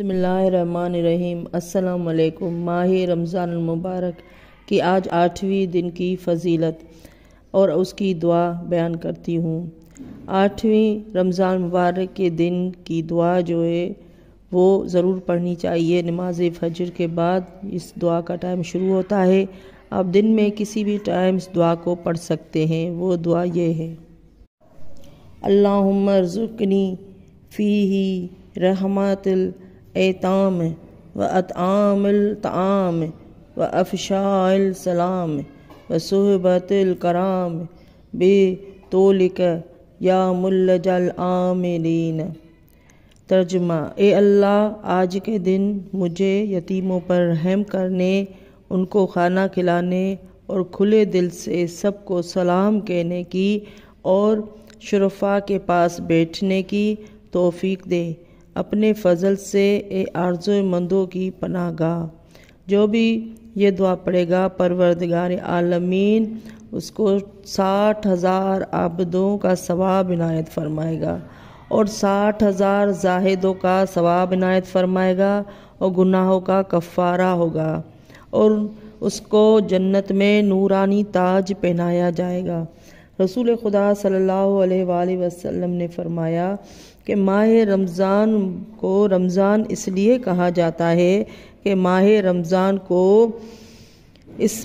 बसमीम् अल्लाम माह रमज़ानमबारक की आज आठवीं दिन की फजीलत और उसकी दुआ बयान करती हूँ आठवीं रमज़ान मुबारक के दिन की दुआ जो है वो ज़रूर पढ़नी चाहिए नमाज फजर के बाद इस दुआ का टाइम शुरू होता है आप दिन में किसी भी टाइम इस दुआ को पढ़ सकते हैं वो दुआ ये है अल्लाह रज़ुकनी फ़ी रहमतल एताम व अतआमिलतआम व सलाम व कराम बे तोलिक या जल आमिलीन तर्जमा ए अल्लाह आज के दिन मुझे यतीमों पर रहम करने उनको खाना खिलाने और खुले दिल से सबको सलाम कहने की और शरफ़ा के पास बैठने की तौफीक दे अपने फजल से ए आरजो मंदों की पनाह जो भी ये दुआ पड़ेगा परवरदगार आलमीन उसको साठ हज़ार आबदों का सवाब इनायत फरमाएगा और साठ हज़ार जाहिदों का सवाब इनायत फरमाएगा और गुनाहों का कफ़ारा होगा और उसको जन्नत में नूरानी ताज पहनाया जाएगा रसूल खुदा सल्लल्लाहु अलैहि वसल्लम ने फरमाया कि माह रमज़ान को रमज़ान इसलिए कहा जाता है कि माह रमज़ान को इस